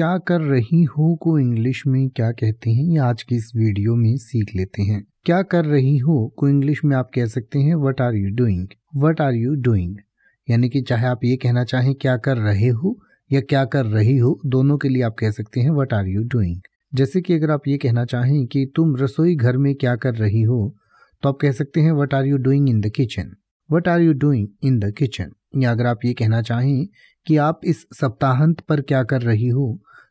क्या कर रही हो को इंग्लिश में क्या कहते हैं ये आज की इस वीडियो में सीख लेते हैं क्या कर रही हो को इंग्लिश में आप कह सकते हैं what are you doing what are you doing यानी कि चाहे आप ये कहना चाहें क्या कर रहे हो या क्या कर रही हो दोनों के लिए आप कह सकते हैं वट आर यू डूइंग जैसे कि अगर आप ये कहना चाहें कि तुम रसोई घर में क्या कर रही हो तो आप कह सकते हैं what are you doing in the kitchen what are you doing in the kitchen या अगर आप ये कहना चाहें कि आप इस सप्ताहांत पर क्या कर रही हो